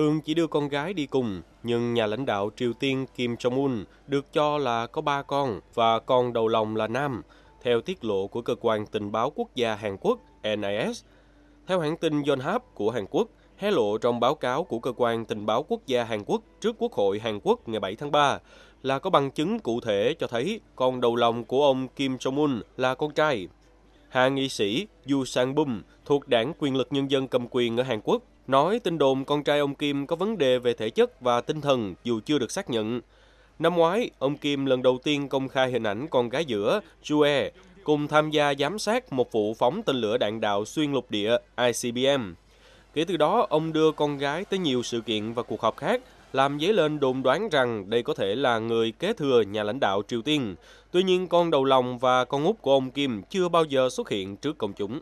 Thường chỉ đưa con gái đi cùng, nhưng nhà lãnh đạo Triều Tiên Kim Jong-un được cho là có ba con và con đầu lòng là nam, theo tiết lộ của cơ quan tình báo quốc gia Hàn Quốc NIS. Theo hãng tin Yonhap của Hàn Quốc, hé lộ trong báo cáo của cơ quan tình báo quốc gia Hàn Quốc trước Quốc hội Hàn Quốc ngày 7 tháng 3 là có bằng chứng cụ thể cho thấy con đầu lòng của ông Kim Jong-un là con trai hạ nghị sĩ Yu Sang-bum thuộc đảng quyền lực nhân dân cầm quyền ở Hàn Quốc, nói tin đồn con trai ông Kim có vấn đề về thể chất và tinh thần dù chưa được xác nhận. Năm ngoái, ông Kim lần đầu tiên công khai hình ảnh con gái giữa Jue cùng tham gia giám sát một vụ phóng tên lửa đạn đạo xuyên lục địa ICBM. Kể từ đó, ông đưa con gái tới nhiều sự kiện và cuộc họp khác làm dấy lên đồn đoán rằng đây có thể là người kế thừa nhà lãnh đạo Triều Tiên. Tuy nhiên, con đầu lòng và con út của ông Kim chưa bao giờ xuất hiện trước công chúng.